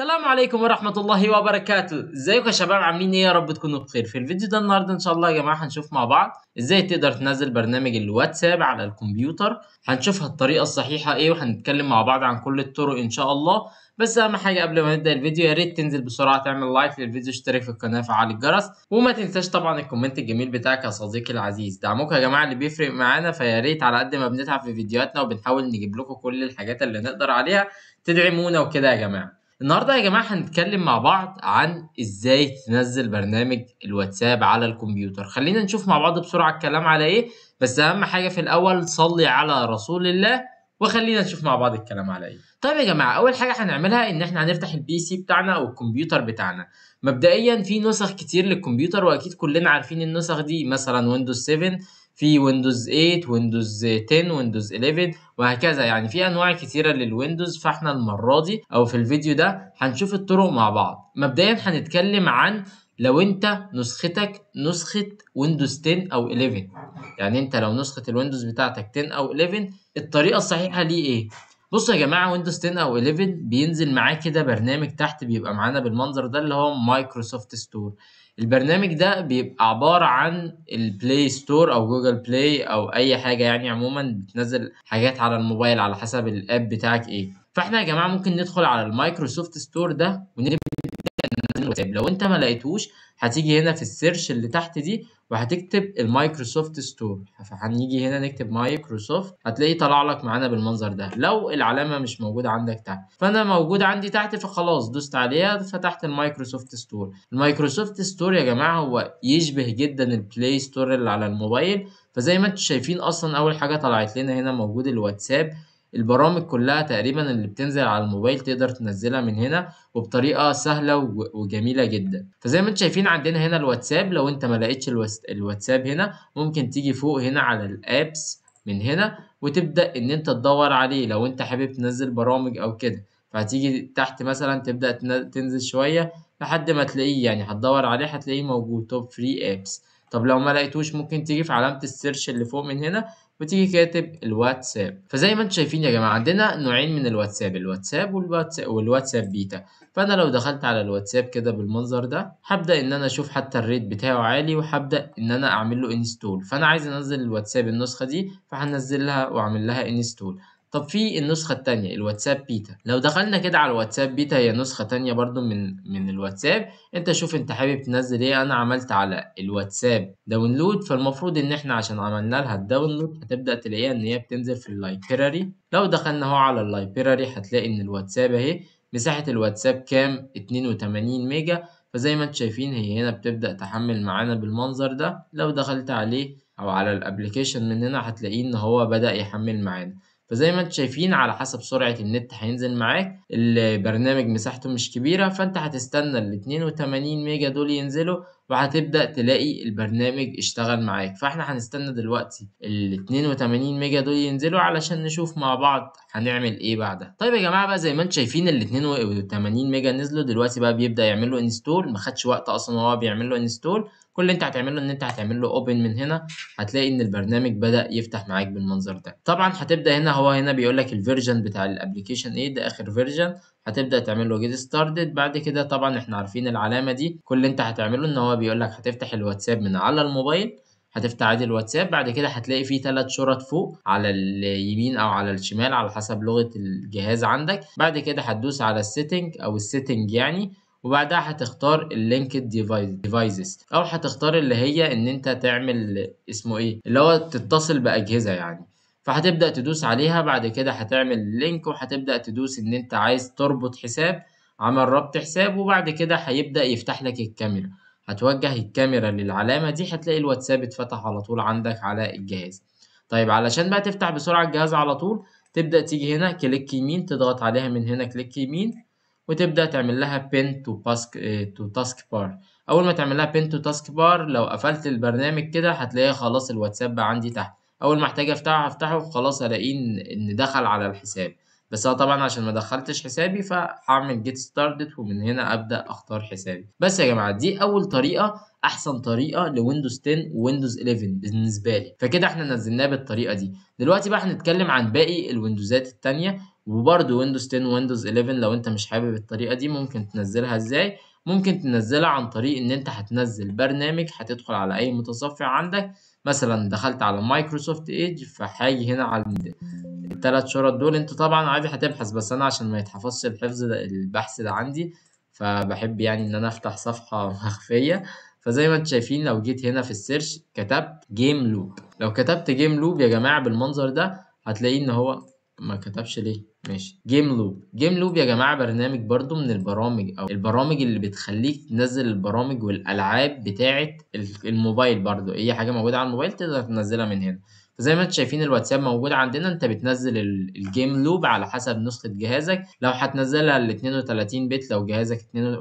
السلام عليكم ورحمة الله وبركاته ازيكم يا شباب عاملين ايه يا رب تكونوا بخير في الفيديو ده النهاردة ان شاء الله يا جماعة هنشوف مع بعض ازاي تقدر تنزل برنامج الواتساب على الكمبيوتر هنشوفها الطريقة الصحيحة ايه وهنتكلم مع بعض عن كل الطرق ان شاء الله بس اهم حاجة قبل ما نبدأ الفيديو يا ريت تنزل بسرعة تعمل لايك للفيديو اشترك في القناة فعل الجرس وما تنساش طبعا الكومنت الجميل بتاعك يا صديقي العزيز دعمك يا جماعة اللي بيفرق معانا فيا ريت على قد ما بنتعب في فيديوهاتنا وبنحاول نجيب لكم كل الحاجات اللي نقدر عليها تدعمونا وكده يا جماعة النهارده يا جماعه هنتكلم مع بعض عن ازاي تنزل برنامج الواتساب على الكمبيوتر خلينا نشوف مع بعض بسرعه الكلام على ايه بس اهم حاجه في الاول صلي على رسول الله وخلينا نشوف مع بعض الكلام على ايه طيب يا جماعه اول حاجه هنعملها ان احنا هنفتح البي سي بتاعنا او الكمبيوتر بتاعنا مبدئيا في نسخ كتير للكمبيوتر واكيد كلنا عارفين النسخ دي مثلا ويندوز 7 في ويندوز 8 ويندوز 10 ويندوز 11 وهكذا يعني في انواع كتيره للويندوز فاحنا المره دي او في الفيديو ده هنشوف الطرق مع بعض مبدئيا هنتكلم عن لو انت نسختك نسخه ويندوز 10 او 11 يعني انت لو نسخه الويندوز بتاعتك 10 او 11 الطريقه الصحيحه ليه ايه بصوا يا جماعه ويندوز 10 او 11 بينزل معاه كده برنامج تحت بيبقى معانا بالمنظر ده اللي هو مايكروسوفت ستور البرنامج ده بيبقى عبارة عن البلاي ستور أو جوجل بلاي أو أي حاجة يعني عموما بتنزل حاجات على الموبايل على حسب الأب بتاعك إيه فإحنا يا جماعة ممكن ندخل على المايكروسوفت ستور ده ونبدأ الواتساب لو انت ما لقيتهوش هتيجي هنا في السيرش اللي تحت دي وهتكتب المايكروسوفت ستور فهنيجي هنا نكتب مايكروسوفت هتلاقيه طلع لك معانا بالمنظر ده لو العلامه مش موجوده عندك تحت فانا موجود عندي تحت فخلاص دوست عليها فتحت المايكروسوفت ستور المايكروسوفت ستور يا جماعه هو يشبه جدا البلاي ستور اللي على الموبايل فزي ما انتم شايفين اصلا اول حاجه طلعت لنا هنا موجود الواتساب البرامج كلها تقريبًا اللي بتنزل على الموبايل تقدر تنزّلها من هنا، وبطريقة سهلة وجميلة جدًا. فزي ما أنتم شايفين عندنا هنا الواتساب لو أنت ما لقيتش الواتساب هنا ممكن تيجي فوق هنا على الابس من هنا وتبدأ إن أنت تدوّر عليه لو أنت حابب تنزّل برامج أو كده، فهتيجي تحت مثلًا تبدأ تنزل شوية لحد ما تلاقيه يعني هتدوّر عليه هتلاقيه موجود توب فري ابس طب لو ما لقيتوش ممكن تيجي في علامة السيرش اللي فوق من هنا وتيجي كاتب الواتساب فزي ما انتم شايفين يا جماعة عندنا نوعين من الواتساب الواتساب والواتساب, والواتساب بيتا فانا لو دخلت على الواتساب كده بالمنظر ده هبدأ ان انا اشوف حتى الريت بتاعه عالي وهبدأ ان انا اعمل له انستول فانا عايز انزل الواتساب النسخة دي فهنزلها واعمل لها انستول طب في النسخة التانية الواتساب بيتا لو دخلنا كده على الواتساب بيتا هي نسخة تانية برضو من من الواتساب انت شوف انت حابب تنزل ايه انا عملت على الواتساب داونلود فالمفروض ان احنا عشان عملنا لها الداونلود هتبدأ تلاقيها ان هي بتنزل في اللايبراري لو دخلنا اهو على اللايبراري هتلاقي ان الواتساب اهي مساحة الواتساب كام 82 ميجا فزي ما انت شايفين هي هنا بتبدأ تحمل معانا بالمنظر ده لو دخلت عليه او على الابليكيشن من هنا هتلاقيه ان هو بدأ يحمل معانا فزي ما انتوا شايفين على حسب سرعة النت هينزل معاك البرنامج مساحته مش كبيرة فانت هتستنى ال 82 ميجا دول ينزلوا وهتبدأ تلاقي البرنامج اشتغل معاك فاحنا هنستنى دلوقتي ال 82 ميجا دول ينزلوا علشان نشوف مع بعض هنعمل ايه بعدها طيب يا جماعة بقى زي ما انتم شايفين ال 82 ميجا نزلوا دلوقتي بقى بيبدأ يعمل له انستول ما خدش وقت اصلا وهو بيعمل له انستول كل اللي انت هتعمله ان انت هتعمل له اوبن من هنا هتلاقي ان البرنامج بدا يفتح معاك بالمنظر ده طبعا هتبدا هنا هو هنا بيقول لك الفيرجن بتاع الابلكيشن ايه ده اخر فيرجن هتبدا تعمل له جيت ستارتد بعد كده طبعا احنا عارفين العلامه دي كل اللي انت هتعمله ان هو بيقول لك هتفتح الواتساب من على الموبايل هتفتح عادي الواتساب بعد كده هتلاقي فيه ثلاث شرط فوق على اليمين او على الشمال على حسب لغه الجهاز عندك بعد كده هتدوس على السيتنج او السيتنج يعني وبعدها هتختار اللينكد ديفايسز او هتختار اللي هي ان انت تعمل اسمه ايه اللي هو تتصل باجهزه يعني فهتبدا تدوس عليها بعد كده هتعمل لينك وهتبدا تدوس ان انت عايز تربط حساب عمل ربط حساب وبعد كده هيبدا يفتح لك الكاميرا هتوجه الكاميرا للعلامه دي هتلاقي الواتساب اتفتح على طول عندك على الجهاز طيب علشان بقى تفتح بسرعه الجهاز على طول تبدا تيجي هنا كليك يمين تضغط عليها من هنا كليك يمين وتبدأ تعمل لها pin تو باسك تو تاسك بار أول ما تعمل لها pin تو تاسك بار لو قفلت البرنامج كده هتلاقيها خلاص الواتساب بقى عندي تحت أول ما أحتاج أفتحه هفتحه وخلاص ألاقيه إن دخل على الحساب بس أنا طبعا عشان ما دخلتش حسابي فهعمل جيت ستارتد ومن هنا أبدأ أختار حسابي بس يا جماعة دي أول طريقة احسن طريقه لويندوز 10 وويندوز 11 بالنسبه لي فكده احنا نزلناه بالطريقه دي دلوقتي بقى هنتكلم عن باقي الويندوزات التانية وبرده ويندوز 10 ويندوز 11 لو انت مش حابب الطريقه دي ممكن تنزلها ازاي ممكن تنزلها عن طريق ان انت هتنزل برنامج هتدخل على اي متصفح عندك مثلا دخلت على مايكروسوفت ايدج فهاجي هنا على الثلاث شرط دول انت طبعا عادي هتبحث بس انا عشان ما يتحفظش الحفظ ده البحث ده عندي فبحب يعني ان انا افتح صفحه مخفيه فزي ما انتم شايفين لو جيت هنا في السيرش كتبت جيم لوب لو كتبت جيم لوب يا جماعه بالمنظر ده هتلاقيه ان هو ما كتبش ليه ماشي جيم لوب جيم لوب يا جماعه برنامج برضو من البرامج او البرامج اللي بتخليك تنزل البرامج والالعاب بتاعه الموبايل برضو اي حاجه موجوده على الموبايل تقدر تنزلها من هنا فزي ما انتوا شايفين الواتساب موجود عندنا انت بتنزل الجيم لوب على حسب نسخه جهازك لو هتنزلها ال 32 بت لو جهازك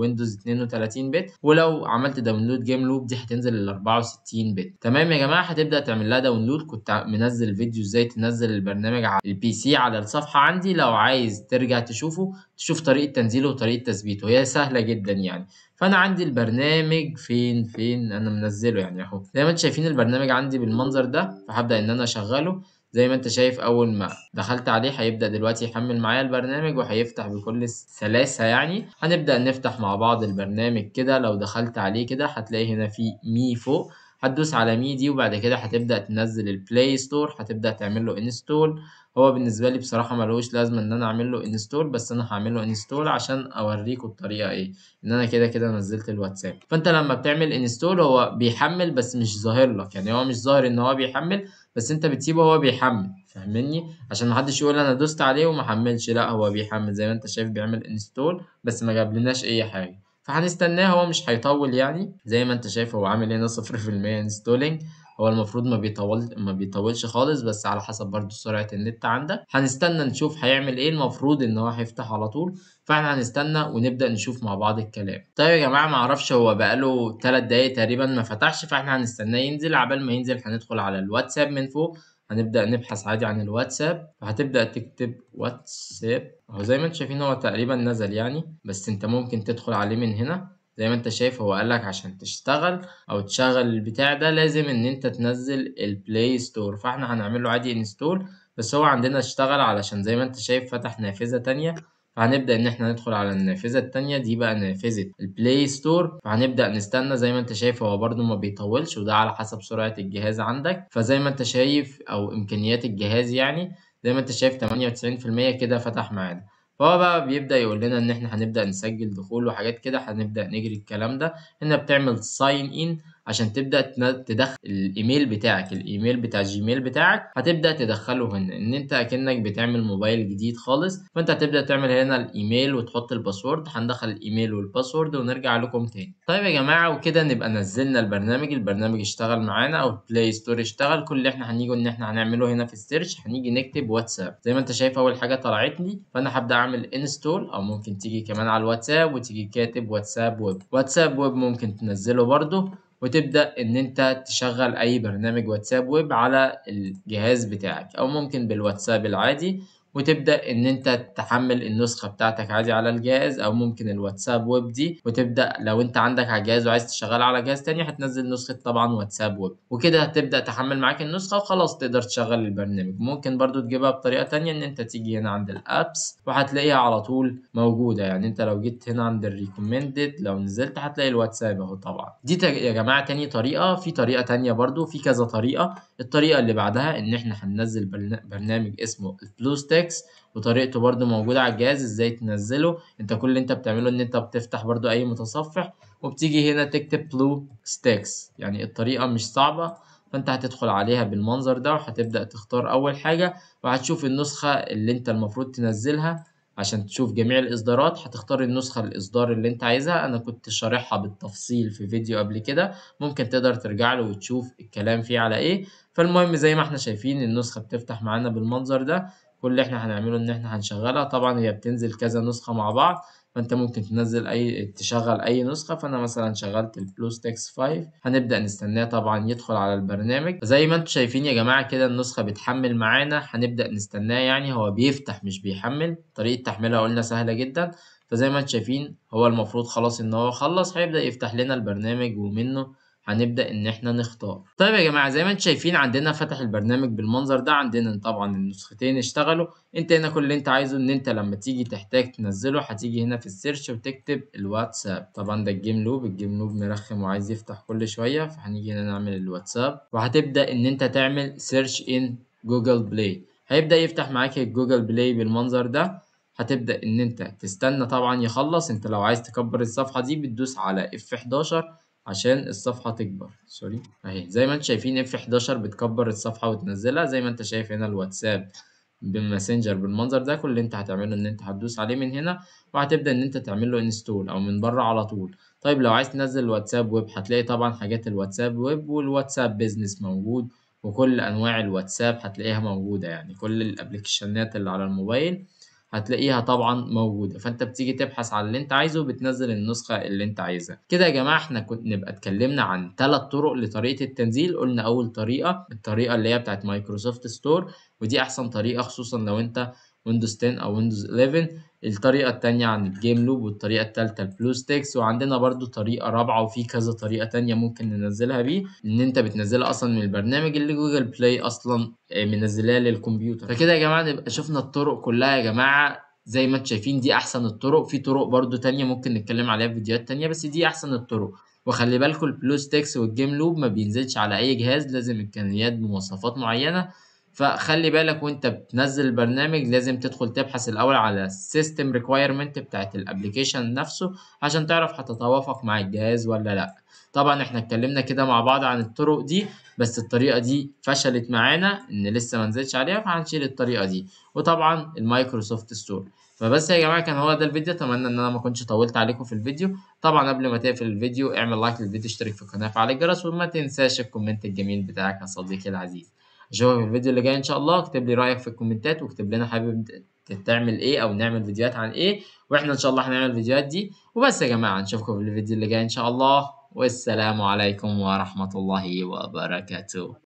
ويندوز 32 بت ولو عملت داونلود جيم لوب دي هتنزل ال 64 بت تمام يا جماعه هتبدا تعمل لها داونلود كنت منزل فيديو ازاي تنزل البرنامج على البي سي على الصفحه عندي لو عايز ترجع تشوفه تشوف طريقه تنزيله وطريقه تثبيته هي سهله جدا يعني فانا عندي البرنامج فين فين انا منزله يعني اهو زي ما انتوا شايفين البرنامج عندي بالمنظر ده فهبدا ان انا اشغله زي ما انت شايف اول ما دخلت عليه هيبدا دلوقتي يحمل معايا البرنامج وهيفتح بكل سلاسه يعني هنبدا نفتح مع بعض البرنامج كده لو دخلت عليه كده هتلاقي هنا في مي فوق هتدوس على مي دي وبعد كده هتبدا تنزل البلاي ستور هتبدا تعمل له انستول هو بالنسبة لي بصراحة ملوش لازمة إن أنا أعمل له انستول بس أنا هعمل له انستول عشان اوريكم الطريقة إيه، إن أنا كده كده نزلت الواتساب، فأنت لما بتعمل انستول هو بيحمل بس مش ظاهر لك، يعني هو مش ظاهر إن هو بيحمل بس أنت بتسيبه هو بيحمل فاهمني؟ عشان محدش يقول أنا دوست عليه وما حملش، لأ هو بيحمل زي ما أنت شايف بيعمل انستول بس ما جابلناش أي حاجة، فهنستناه هو مش هيطول يعني زي ما أنت شايف هو عامل هنا 0% انستولينج هو المفروض ما بيطول ما بيطولش خالص بس على حسب برضو سرعة النت عندك هنستنى نشوف هيعمل ايه المفروض ان هو هيفتح على طول فاحنا هنستنى ونبدأ نشوف مع بعض الكلام طيب يا جماعة معرفش هو بقاله 3 دقايق تقريبا ما فتحش فاحنا هنستناه ينزل عبال ما ينزل هندخل على الواتساب من فوق هنبدأ نبحث عادي عن الواتساب فهتبدأ تكتب واتساب اهو زي ما انتم شايفين هو تقريبا نزل يعني بس انت ممكن تدخل عليه من هنا زي ما انت شايف هو قالك عشان تشتغل او تشغل البتاع ده لازم ان انت تنزل البلاي ستور فاحنا هنعمل له عادي انستول بس هو عندنا اشتغل علشان زي ما انت شايف فتح نافذة تانية فهنبدأ إن إحنا ندخل على النافذة التانية دي بقى نافذة البلاي ستور فهنبدأ نستنى زي ما أنت شايف هو برده ما بيطولش وده على حسب سرعة الجهاز عندك فزي ما أنت شايف أو إمكانيات الجهاز يعني زي ما أنت شايف 98% كده فتح معانا فهو بقى بيبدأ يقول لنا إن إحنا هنبدأ نسجل دخول وحاجات كده هنبدأ نجري الكلام ده، هنا بتعمل sign in عشان تبدا تدخل الايميل بتاعك الايميل بتاع جيميل بتاعك هتبدا تدخله هنا ان انت اكنك بتعمل موبايل جديد خالص فانت هتبدا تعمل هنا الايميل وتحط الباسورد هندخل الايميل والباسورد ونرجع لكم تاني طيب يا جماعه وكده نبقى نزلنا البرنامج البرنامج اشتغل معانا او بلاي ستور اشتغل كل اللي احنا هنيجي ان احنا هنعمله هنا في السيرش هنيجي نكتب واتساب زي ما انت شايف اول حاجه طلعت لي فانا هبدا اعمل انستول او ممكن تيجي كمان على الواتساب وتيجي كاتب واتساب ويب واتساب ويب ممكن تنزله برده وتبدأ إن أنت تشغل أي برنامج واتساب ويب على الجهاز بتاعك أو ممكن بالواتساب العادي وتبدأ إن أنت تحمل النسخة بتاعتك عادي على الجهاز أو ممكن الواتساب ويب دي وتبدأ لو أنت عندك على جهاز وعايز تشغلها على جهاز تاني هتنزل نسخة طبعا واتساب ويب وكده هتبدأ تحمل معاك النسخة وخلاص تقدر تشغل البرنامج ممكن برضو تجيبها بطريقة تانية إن أنت تيجي هنا عند الأبس وهتلاقيها على طول موجودة يعني أنت لو جيت هنا عند الريكومندد لو نزلت هتلاقي الواتساب أهو طبعا دي يا جماعة تاني طريقة في طريقة تانية برضو في كذا طريقة الطريقة اللي بعدها إن إحنا هننزل برنامج اسمه الفلوستك الانdex وطريقته برده موجوده على الجهاز ازاي تنزله انت كل اللي انت بتعمله ان انت بتفتح برده اي متصفح وبتيجي هنا تكتب بلو stacks يعني الطريقه مش صعبه فانت هتدخل عليها بالمنظر ده وهتبدا تختار اول حاجه وهتشوف النسخه اللي انت المفروض تنزلها عشان تشوف جميع الإصدارات هتختار النسخة الإصدار اللي أنت عايزها أنا كنت شارحها بالتفصيل في فيديو قبل كده ممكن تقدر ترجع له وتشوف الكلام فيه على إيه فالمهم زي ما احنا شايفين النسخة بتفتح معانا بالمنظر ده كل اللي احنا هنعمله ان احنا هنشغلها طبعا هي بتنزل كذا نسخة مع بعض فانت ممكن تنزل اي تشغل اي نسخه فانا مثلا شغلت البلوس تكس 5 هنبدا نستناه طبعا يدخل على البرنامج زي ما انتم شايفين يا جماعه كده النسخه بتحمل معانا هنبدا نستناه يعني هو بيفتح مش بيحمل طريقه تحميلها قلنا سهله جدا فزي ما انتم شايفين هو المفروض خلاص ان هو خلص هيبدا يفتح لنا البرنامج ومنه هنبدأ إن إحنا نختار طيب يا جماعة زي ما انتم شايفين عندنا فتح البرنامج بالمنظر ده عندنا طبعا النسختين اشتغلوا انت هنا كل اللي انت عايزه ان انت لما تيجي تحتاج تنزله هتيجي هنا في السيرش وتكتب الواتساب طبعا ده الجيم لوب الجيم لوب مرخم وعايز يفتح كل شوية فهنيجي هنا نعمل الواتساب وهتبدأ إن انت تعمل سيرش إن جوجل بلاي هيبدأ يفتح معاك الجوجل بلاي بالمنظر ده هتبدأ إن أنت تستنى طبعا يخلص أنت لو عايز تكبر الصفحة دي بتدوس علي اف F11 عشان الصفحة تكبر سوري اهي زي ما انت شايفين اف 11 بتكبر الصفحة وتنزلها زي ما انت شايف هنا الواتساب بالماسنجر بالمنظر ده كل اللي انت هتعمله ان انت هتدوس عليه من هنا وهتبدا ان انت تعمل له انستول او من بره على طول طيب لو عايز تنزل الواتساب ويب هتلاقي طبعا حاجات الواتساب ويب والواتساب بيزنس موجود وكل انواع الواتساب هتلاقيها موجوده يعني كل الابلكيشنات اللي على الموبايل هتلاقيها طبعا موجوده فانت بتيجي تبحث على اللي انت عايزه وبتنزل النسخه اللي انت عايزها كده يا جماعه احنا كنا نبقى اتكلمنا عن ثلاث طرق لطريقه التنزيل قلنا اول طريقه الطريقه اللي هي بتاعت مايكروسوفت ستور ودي احسن طريقه خصوصا لو انت ويندوز 10 او ويندوز 11 الطريقه التانية عن الجيم لوب والطريقه التالتة البلو ستيكس وعندنا برضو طريقه رابعه وفي كذا طريقه تانية ممكن ننزلها بيه ان انت بتنزلها اصلا من البرنامج اللي جوجل بلاي اصلا آه، منزلاه للكمبيوتر فكده يا جماعه نبقى شفنا الطرق كلها يا جماعه زي ما انتم شايفين دي احسن الطرق في طرق برضو تانية ممكن نتكلم عليها في فيديوهات تانية بس دي احسن الطرق وخلي بالكم البلو ستيكس والجيم لوب ما بينزلش على اي جهاز لازم امكانيات بمواصفات معينه فخلي بالك وانت بتنزل البرنامج لازم تدخل تبحث الاول على السيستم ريكويرمنت بتاعت الابلكيشن نفسه عشان تعرف هتتوافق مع الجهاز ولا لا طبعا احنا اتكلمنا كده مع بعض عن الطرق دي بس الطريقه دي فشلت معانا ان لسه ما نزلتش عليها فهنشيل الطريقه دي وطبعا المايكروسوفت ستور فبس يا جماعه كان هو ده الفيديو اتمنى ان انا ما كنتش طولت عليكم في الفيديو طبعا قبل ما تقفل الفيديو اعمل لايك للفيديو اشترك في القناه وفعل الجرس وما تنساش الكومنت الجميل بتاعك يا صديقي العزيز اشوفك في الفيديو اللي جاي ان شاء الله اكتب لي رايك في الكومنتات واكتب لنا حابب تعمل ايه او نعمل فيديوهات عن ايه واحنا ان شاء الله هنعمل الفيديوهات دي وبس يا جماعه نشوفكم في الفيديو اللي جاي ان شاء الله والسلام عليكم ورحمه الله وبركاته